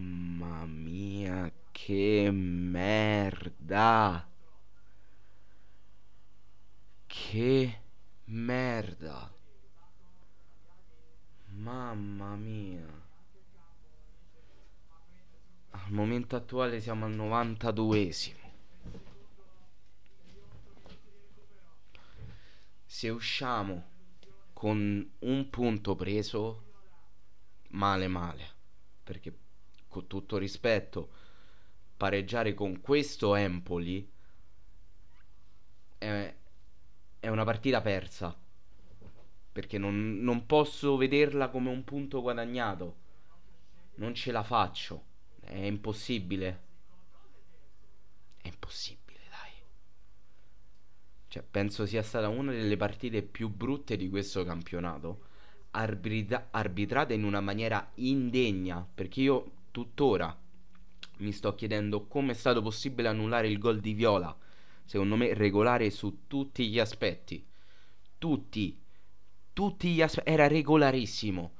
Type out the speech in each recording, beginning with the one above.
Mamma mia, che merda! Che merda! Mamma mia! Al momento attuale siamo al 92esimo. Se usciamo con un punto preso, male male. Perché con tutto rispetto, pareggiare con questo Empoli è, è una partita persa. Perché non, non posso vederla come un punto guadagnato. Non ce la faccio. È impossibile. È impossibile, dai. Cioè, penso sia stata una delle partite più brutte di questo campionato. Arbitra- arbitrata in una maniera indegna. Perché io tuttora mi sto chiedendo come è stato possibile annullare il gol di Viola. Secondo me regolare su tutti gli aspetti. Tutti. Tutti gli aspetti. Era regolarissimo.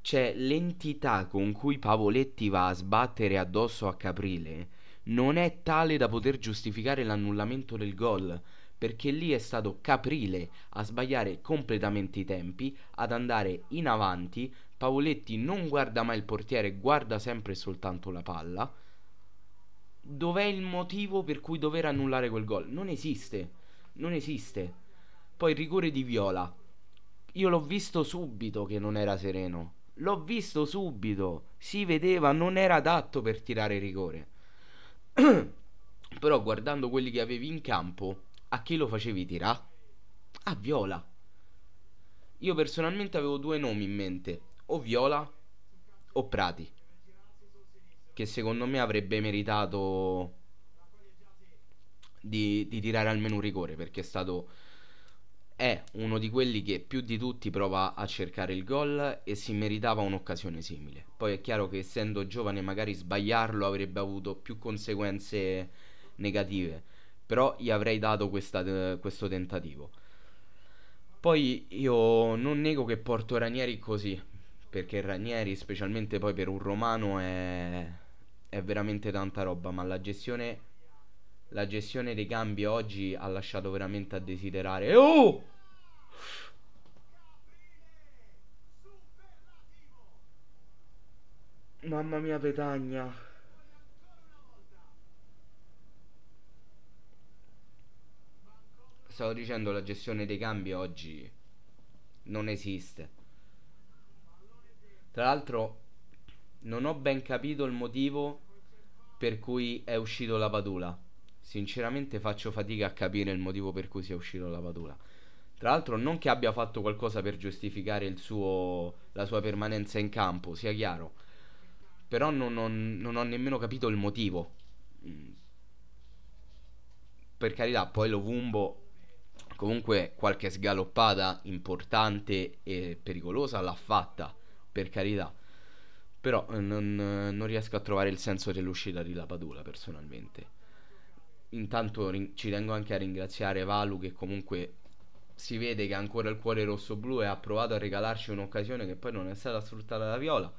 Cioè, l'entità con cui Pavoletti va a sbattere addosso a Caprile non è tale da poter giustificare l'annullamento del gol perché lì è stato Caprile a sbagliare completamente i tempi, ad andare in avanti, Pavoletti non guarda mai il portiere, guarda sempre e soltanto la palla. Dov'è il motivo per cui dover annullare quel gol? Non esiste, non esiste. Poi il rigore di Viola. Io l'ho visto subito che non era sereno. L'ho visto subito, si vedeva, non era adatto per tirare rigore. Però guardando quelli che avevi in campo, a chi lo facevi tirà? A Viola. Io personalmente avevo due nomi in mente, o Viola o Prati, che secondo me avrebbe meritato di, di tirare almeno un rigore, perché è stato è uno di quelli che più di tutti prova a cercare il gol e si meritava un'occasione simile. Poi è chiaro che essendo giovane magari sbagliarlo avrebbe avuto più conseguenze negative, però gli avrei dato questa, questo tentativo. Poi io non nego che porto Ranieri così, perché Ranieri, specialmente poi per un romano, è, è veramente tanta roba, ma la gestione, la gestione dei cambi oggi ha lasciato veramente a desiderare. Oh! Mamma mia Petagna stavo dicendo la gestione dei cambi oggi non esiste tra l'altro non ho ben capito il motivo per cui è uscito la Padula sinceramente faccio fatica a capire il motivo per cui sia uscito la Padula tra l'altro non che abbia fatto qualcosa per giustificare il suo, la sua permanenza in campo sia chiaro però non, non, non ho nemmeno capito il motivo per carità, poi lo Vumbo comunque qualche sgaloppata importante e pericolosa l'ha fatta, per carità. Però eh, non, eh, non riesco a trovare il senso dell'uscita di Lapadula personalmente. Intanto rin- ci tengo anche a ringraziare Valu che comunque si vede che ha ancora il cuore rosso-blu e ha provato a regalarci un'occasione che poi non è stata sfruttata da Viola.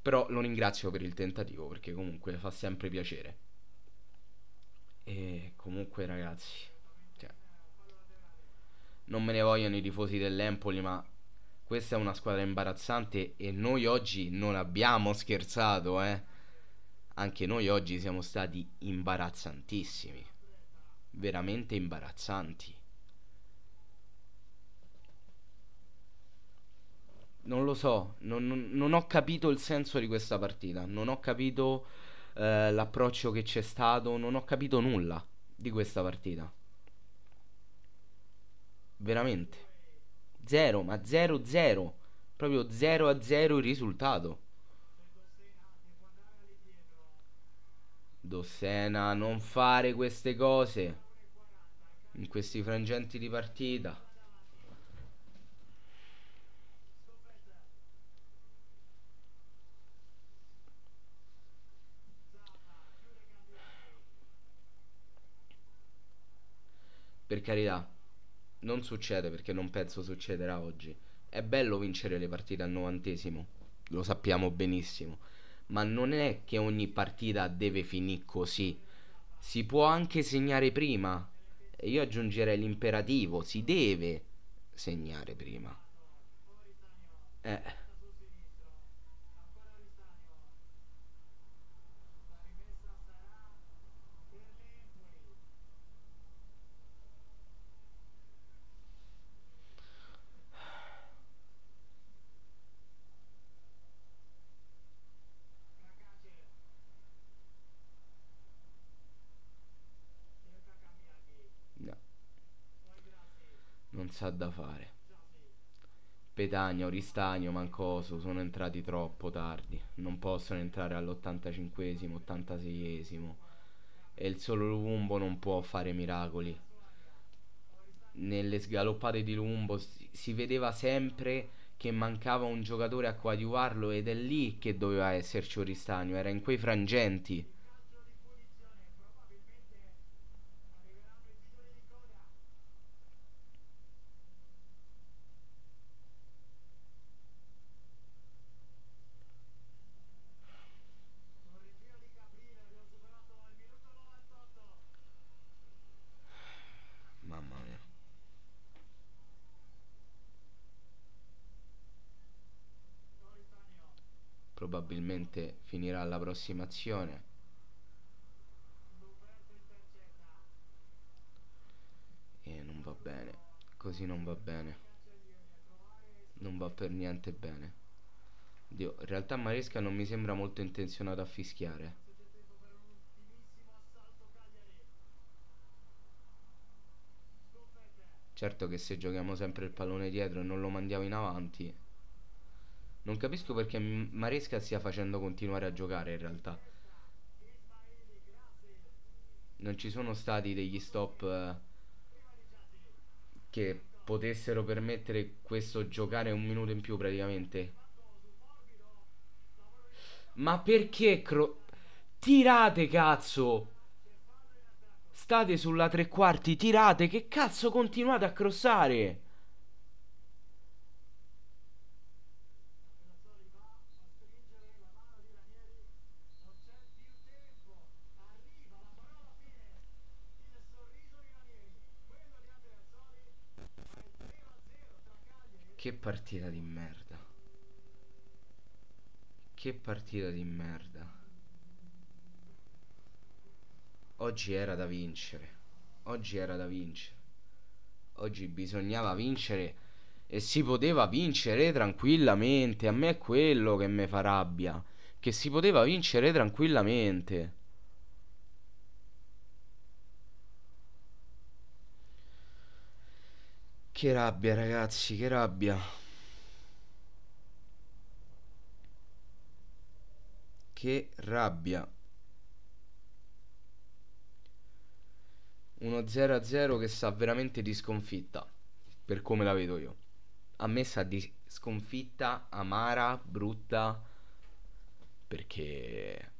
Però lo ringrazio per il tentativo perché comunque fa sempre piacere. E comunque ragazzi, non me ne vogliono i tifosi dell'Empoli, ma questa è una squadra imbarazzante e noi oggi non abbiamo scherzato, eh. Anche noi oggi siamo stati imbarazzantissimi. Veramente imbarazzanti. Non lo so, non, non, ho capito il senso di questa partita, non ho capito eh, l'approccio che c'è stato, non ho capito nulla di questa partita veramente. zero, ma 0, zero. Proprio 0 a 0 il risultato. Dossena, non fare queste cose. In questi frangenti di partita. per carità non succede perché non penso succederà oggi. È bello vincere le partite al novantesimo, lo sappiamo benissimo, ma non è che ogni partita deve finire così. Si può anche segnare prima. E Io aggiungerei l'imperativo, si deve segnare prima. sa da fare. Petagna, Oristagno, Mancoso sono entrati troppo tardi, non possono entrare all'85esimo, 86esimo e il solo Lumbo non può fare miracoli. Nelle sgaloppate di Lumbo si, si vedeva sempre che mancava un giocatore a coadiuvarlo ed è lì che doveva esserci Oristagno, era in quei frangenti. probabilmente finirà la prossima azione e eh, non va bene così non va bene non va per niente bene Dio, in realtà Maresca non mi sembra molto intenzionato a fischiare certo che se giochiamo sempre il pallone dietro e non lo mandiamo in avanti non capisco perché Maresca stia facendo continuare a giocare in realtà. Non ci sono stati degli stop eh, che potessero permettere questo giocare un minuto in più praticamente. Ma perché cro... Tirate cazzo! State sulla tre quarti, tirate, che cazzo continuate a crossare? Che partita di merda. Che partita di merda. Oggi era da vincere. Oggi era da vincere. Oggi bisognava vincere e si poteva vincere tranquillamente. A me è quello che mi fa rabbia. Che si poteva vincere tranquillamente. Che rabbia ragazzi, che rabbia. Che rabbia. 1-0-0 che sa veramente di sconfitta, per come la vedo io. A me sa di sconfitta amara, brutta, perché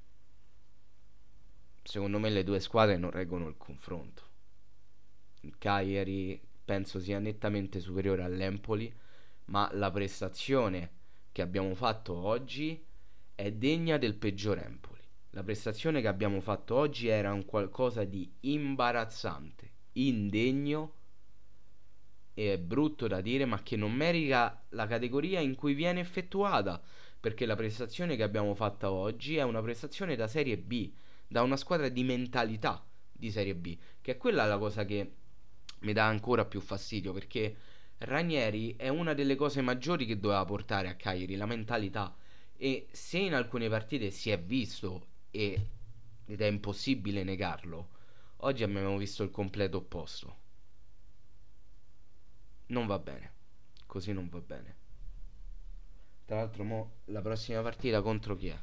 secondo me le due squadre non reggono il confronto. Cagliari penso sia nettamente superiore all'Empoli, ma la prestazione che abbiamo fatto oggi è degna del peggior Empoli. La prestazione che abbiamo fatto oggi era un qualcosa di imbarazzante, indegno e brutto da dire, ma che non merita la categoria in cui viene effettuata, perché la prestazione che abbiamo fatto oggi è una prestazione da Serie B, da una squadra di mentalità di Serie B, che è quella la cosa che mi dà ancora più fastidio perché Ranieri è una delle cose maggiori che doveva portare a Cagliari, la mentalità. E se in alcune partite si è visto e, ed è impossibile negarlo, oggi abbiamo visto il completo opposto. Non va bene, così non va bene. Tra l'altro, mo, la prossima partita contro chi è?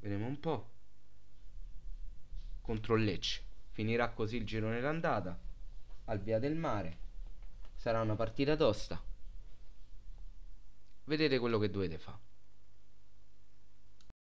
Vediamo un po' contro Lecce. Finirà così il girone d'andata al Via del Mare. Sarà una partita tosta. Vedete quello che dovete fare.